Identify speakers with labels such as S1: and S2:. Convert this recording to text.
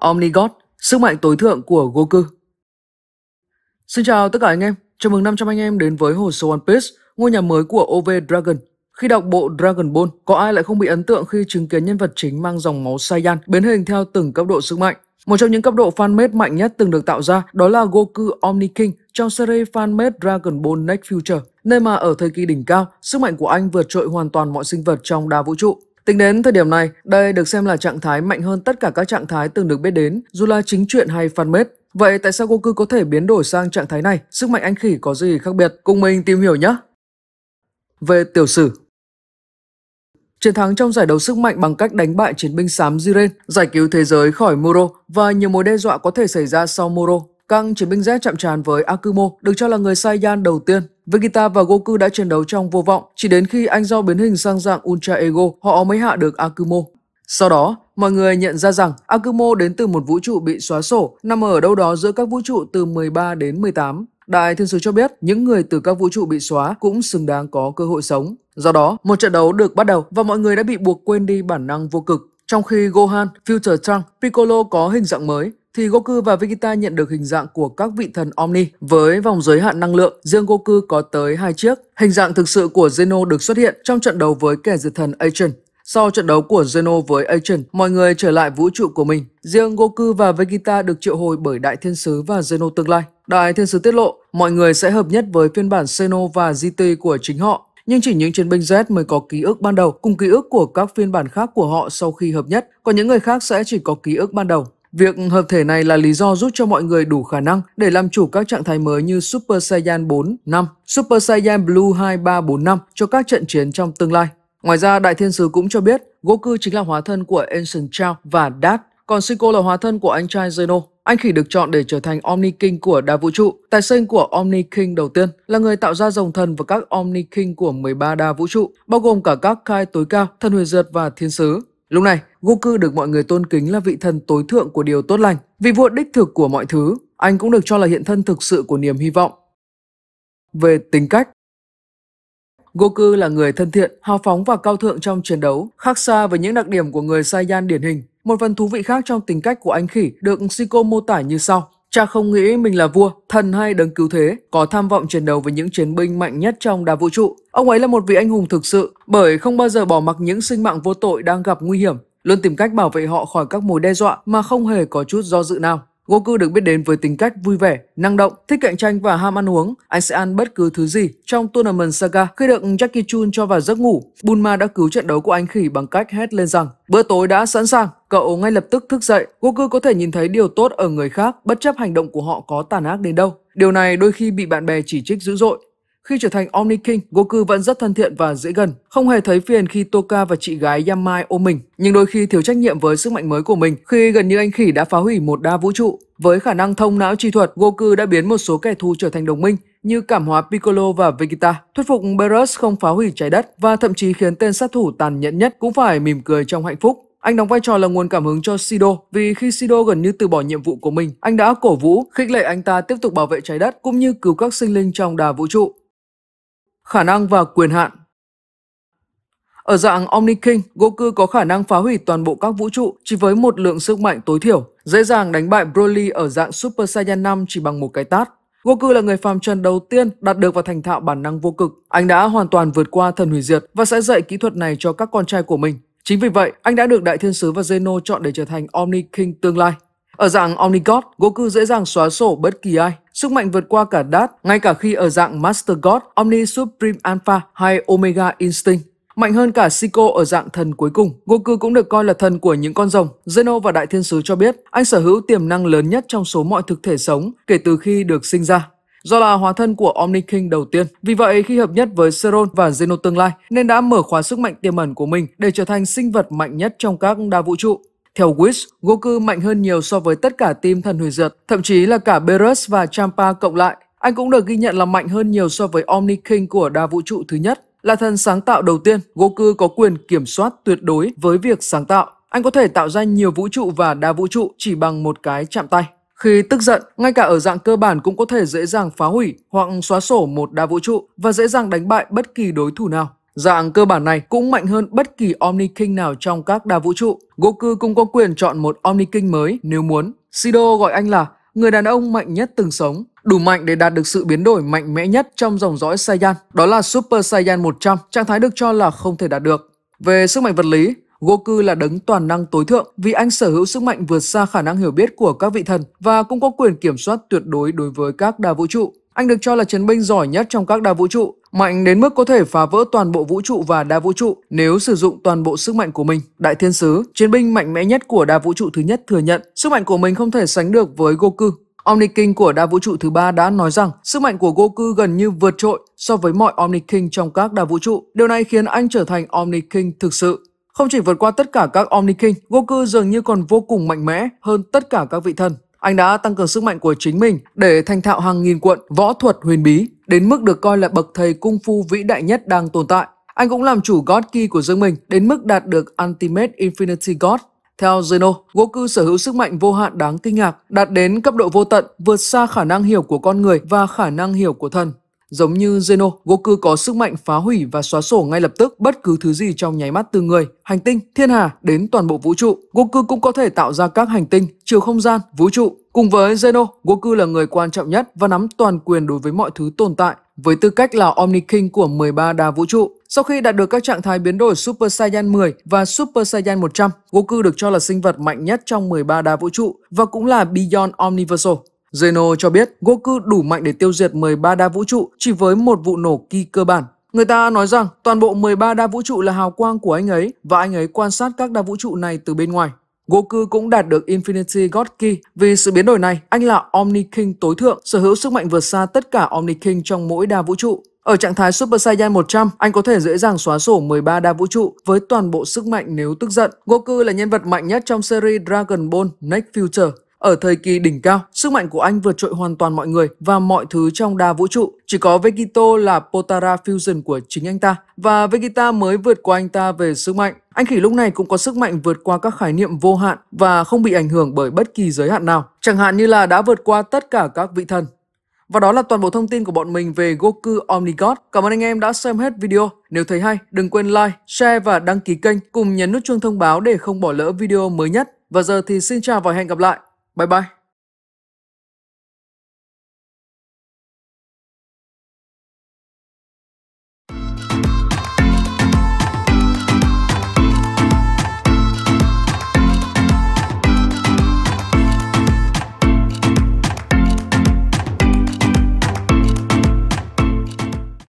S1: Omnigot, sức mạnh tối thượng của Goku. Xin chào tất cả anh em, chào mừng 500 anh em đến với hồ sơ One Piece, ngôi nhà mới của OV Dragon. Khi đọc bộ Dragon Ball, có ai lại không bị ấn tượng khi chứng kiến nhân vật chính mang dòng máu Saiyan biến hình theo từng cấp độ sức mạnh? Một trong những cấp độ fanmade mạnh nhất từng được tạo ra đó là Goku Omni King trong series fanmade Dragon Ball Next Future, nơi mà ở thời kỳ đỉnh cao, sức mạnh của anh vượt trội hoàn toàn mọi sinh vật trong đa vũ trụ. Tính đến thời điểm này, đây được xem là trạng thái mạnh hơn tất cả các trạng thái từng được biết đến, dù là chính truyện hay fanmade. Vậy tại sao Goku có thể biến đổi sang trạng thái này? Sức mạnh anh khỉ có gì khác biệt? Cùng mình tìm hiểu nhé! Về tiểu sử Chiến thắng trong giải đấu sức mạnh bằng cách đánh bại chiến binh xám Jiren, giải cứu thế giới khỏi Muro và nhiều mối đe dọa có thể xảy ra sau Muro. Căng chiến binh Z chạm trán với Akumo được cho là người Saiyan đầu tiên Vegeta và Goku đã chiến đấu trong vô vọng, chỉ đến khi anh do biến hình sang dạng Ultra Ego họ mới hạ được Akumo. Sau đó, mọi người nhận ra rằng Akumo đến từ một vũ trụ bị xóa sổ, nằm ở đâu đó giữa các vũ trụ từ 13 đến 18. Đại Thiên Sứ cho biết những người từ các vũ trụ bị xóa cũng xứng đáng có cơ hội sống. Do đó, một trận đấu được bắt đầu và mọi người đã bị buộc quên đi bản năng vô cực. Trong khi Gohan, Future Trunks, Piccolo có hình dạng mới, thì Goku và Vegeta nhận được hình dạng của các vị thần Omni với vòng giới hạn năng lượng, riêng Goku có tới hai chiếc. Hình dạng thực sự của Zeno được xuất hiện trong trận đấu với kẻ diệt thần Agent. Sau trận đấu của Zeno với Agent, mọi người trở lại vũ trụ của mình. Riêng Goku và Vegeta được triệu hồi bởi Đại Thiên Sứ và Zeno tương lai. Đại Thiên Sứ tiết lộ, mọi người sẽ hợp nhất với phiên bản Zeno và GT của chính họ nhưng chỉ những chiến binh Z mới có ký ức ban đầu cùng ký ức của các phiên bản khác của họ sau khi hợp nhất, còn những người khác sẽ chỉ có ký ức ban đầu. Việc hợp thể này là lý do giúp cho mọi người đủ khả năng để làm chủ các trạng thái mới như Super Saiyan 4, 5, Super Saiyan Blue 2, 3, 4, 5 cho các trận chiến trong tương lai. Ngoài ra, Đại Thiên Sứ cũng cho biết Goku chính là hóa thân của Ancient Chao và Dad, còn Seiko là hóa thân của anh trai Zeno. Anh Khỉ được chọn để trở thành Omni King của đa vũ trụ. Tài sinh của Omni King đầu tiên là người tạo ra dòng thần và các Omni King của 13 đa vũ trụ, bao gồm cả các khai tối cao, thần huyền diệt và thiên sứ. Lúc này, Goku được mọi người tôn kính là vị thần tối thượng của điều tốt lành, vị vua đích thực của mọi thứ. Anh cũng được cho là hiện thân thực sự của niềm hy vọng. Về tính cách, Goku là người thân thiện, hào phóng và cao thượng trong chiến đấu, khác xa với những đặc điểm của người Saiyan điển hình. Một phần thú vị khác trong tính cách của anh khỉ được Shiko mô tả như sau. Cha không nghĩ mình là vua, thần hay đấng cứu thế, có tham vọng chiến đấu với những chiến binh mạnh nhất trong đa vũ trụ. Ông ấy là một vị anh hùng thực sự, bởi không bao giờ bỏ mặc những sinh mạng vô tội đang gặp nguy hiểm, luôn tìm cách bảo vệ họ khỏi các mối đe dọa mà không hề có chút do dự nào. Goku được biết đến với tính cách vui vẻ, năng động, thích cạnh tranh và ham ăn uống. Anh sẽ ăn bất cứ thứ gì. Trong Tournament Saga, khi được Jackie Chun cho vào giấc ngủ, Bulma đã cứu trận đấu của anh khỉ bằng cách hét lên rằng Bữa tối đã sẵn sàng, cậu ngay lập tức thức dậy. Goku có thể nhìn thấy điều tốt ở người khác bất chấp hành động của họ có tàn ác đến đâu. Điều này đôi khi bị bạn bè chỉ trích dữ dội, khi trở thành Omni King, Goku vẫn rất thân thiện và dễ gần, không hề thấy phiền khi Toka và chị gái Yamai ôm mình, nhưng đôi khi thiếu trách nhiệm với sức mạnh mới của mình khi gần như anh khỉ đã phá hủy một đa vũ trụ. Với khả năng thông não chi thuật, Goku đã biến một số kẻ thù trở thành đồng minh như cảm hóa Piccolo và Vegeta, thuyết phục Beerus không phá hủy trái đất và thậm chí khiến tên sát thủ tàn nhẫn nhất cũng phải mỉm cười trong hạnh phúc. Anh đóng vai trò là nguồn cảm hứng cho Sido vì khi Sido gần như từ bỏ nhiệm vụ của mình, anh đã cổ vũ, khích lệ anh ta tiếp tục bảo vệ trái đất cũng như cứu các sinh linh trong đà vũ trụ khả năng và quyền hạn. Ở dạng Omni King, Goku có khả năng phá hủy toàn bộ các vũ trụ chỉ với một lượng sức mạnh tối thiểu, dễ dàng đánh bại Broly ở dạng Super Saiyan 5 chỉ bằng một cái tát. Goku là người phàm trần đầu tiên đạt được và thành thạo bản năng vô cực. Anh đã hoàn toàn vượt qua thần hủy diệt và sẽ dạy kỹ thuật này cho các con trai của mình. Chính vì vậy, anh đã được Đại Thiên Sứ và Zeno chọn để trở thành Omni King tương lai. Ở dạng Omnigod, Goku dễ dàng xóa sổ bất kỳ ai. Sức mạnh vượt qua cả Dad, ngay cả khi ở dạng Master God, Omni Supreme Alpha hay Omega Instinct. Mạnh hơn cả Siko ở dạng thần cuối cùng, Goku cũng được coi là thần của những con rồng. Zeno và Đại Thiên Sứ cho biết anh sở hữu tiềm năng lớn nhất trong số mọi thực thể sống kể từ khi được sinh ra. Do là hóa thân của Omni King đầu tiên, vì vậy khi hợp nhất với Seron và Zeno tương lai nên đã mở khóa sức mạnh tiềm ẩn của mình để trở thành sinh vật mạnh nhất trong các đa vũ trụ. Theo Whis, Goku mạnh hơn nhiều so với tất cả team thần hủy diệt, thậm chí là cả Beerus và Champa cộng lại. Anh cũng được ghi nhận là mạnh hơn nhiều so với Omni King của đa vũ trụ thứ nhất. Là thần sáng tạo đầu tiên, Goku có quyền kiểm soát tuyệt đối với việc sáng tạo. Anh có thể tạo ra nhiều vũ trụ và đa vũ trụ chỉ bằng một cái chạm tay. Khi tức giận, ngay cả ở dạng cơ bản cũng có thể dễ dàng phá hủy hoặc xóa sổ một đa vũ trụ và dễ dàng đánh bại bất kỳ đối thủ nào. Dạng cơ bản này cũng mạnh hơn bất kỳ Omni King nào trong các đa vũ trụ. Goku cũng có quyền chọn một Omni King mới nếu muốn. Sido gọi anh là người đàn ông mạnh nhất từng sống, đủ mạnh để đạt được sự biến đổi mạnh mẽ nhất trong dòng dõi Saiyan, đó là Super Saiyan 100, trạng thái được cho là không thể đạt được. Về sức mạnh vật lý, Goku là đấng toàn năng tối thượng vì anh sở hữu sức mạnh vượt xa khả năng hiểu biết của các vị thần và cũng có quyền kiểm soát tuyệt đối đối với các đa vũ trụ. Anh được cho là chiến binh giỏi nhất trong các đa vũ trụ, mạnh đến mức có thể phá vỡ toàn bộ vũ trụ và đa vũ trụ nếu sử dụng toàn bộ sức mạnh của mình. Đại Thiên Sứ, chiến binh mạnh mẽ nhất của đa vũ trụ thứ nhất thừa nhận, sức mạnh của mình không thể sánh được với Goku. Omni King của đa vũ trụ thứ ba đã nói rằng sức mạnh của Goku gần như vượt trội so với mọi Omni King trong các đa vũ trụ. Điều này khiến anh trở thành Omni King thực sự. Không chỉ vượt qua tất cả các Omni King, Goku dường như còn vô cùng mạnh mẽ hơn tất cả các vị thần. Anh đã tăng cường sức mạnh của chính mình để thành thạo hàng nghìn cuộn võ thuật huyền bí, đến mức được coi là bậc thầy cung phu vĩ đại nhất đang tồn tại. Anh cũng làm chủ God Key của riêng mình đến mức đạt được Ultimate Infinity God. Theo Zeno, Goku sở hữu sức mạnh vô hạn đáng kinh ngạc, đạt đến cấp độ vô tận, vượt xa khả năng hiểu của con người và khả năng hiểu của thần. Giống như Zeno, Goku có sức mạnh phá hủy và xóa sổ ngay lập tức bất cứ thứ gì trong nháy mắt từ người, hành tinh, thiên hà đến toàn bộ vũ trụ. Goku cũng có thể tạo ra các hành tinh, chiều không gian, vũ trụ. Cùng với Zeno, Goku là người quan trọng nhất và nắm toàn quyền đối với mọi thứ tồn tại, với tư cách là Omni King của 13 đa vũ trụ. Sau khi đạt được các trạng thái biến đổi Super Saiyan 10 và Super Saiyan 100, Goku được cho là sinh vật mạnh nhất trong 13 đa vũ trụ và cũng là Beyond Omniversal. Zeno cho biết Goku đủ mạnh để tiêu diệt 13 đa vũ trụ chỉ với một vụ nổ ki cơ bản. Người ta nói rằng toàn bộ 13 đa vũ trụ là hào quang của anh ấy và anh ấy quan sát các đa vũ trụ này từ bên ngoài. Goku cũng đạt được Infinity God ki Vì sự biến đổi này, anh là Omni King tối thượng, sở hữu sức mạnh vượt xa tất cả Omni King trong mỗi đa vũ trụ. Ở trạng thái Super Saiyan 100, anh có thể dễ dàng xóa sổ 13 đa vũ trụ với toàn bộ sức mạnh nếu tức giận. Goku là nhân vật mạnh nhất trong series Dragon Ball Next Future. Ở thời kỳ đỉnh cao, sức mạnh của anh vượt trội hoàn toàn mọi người và mọi thứ trong đa vũ trụ. Chỉ có Vegito là Potara Fusion của chính anh ta và Vegeta mới vượt qua anh ta về sức mạnh. Anh khỉ lúc này cũng có sức mạnh vượt qua các khái niệm vô hạn và không bị ảnh hưởng bởi bất kỳ giới hạn nào, chẳng hạn như là đã vượt qua tất cả các vị thần. Và đó là toàn bộ thông tin của bọn mình về Goku Omnigod. Cảm ơn anh em đã xem hết video. Nếu thấy hay, đừng quên like, share và đăng ký kênh cùng nhấn nút chuông thông báo để không bỏ lỡ video mới nhất. Và giờ thì xin chào và hẹn gặp lại. Bye bye.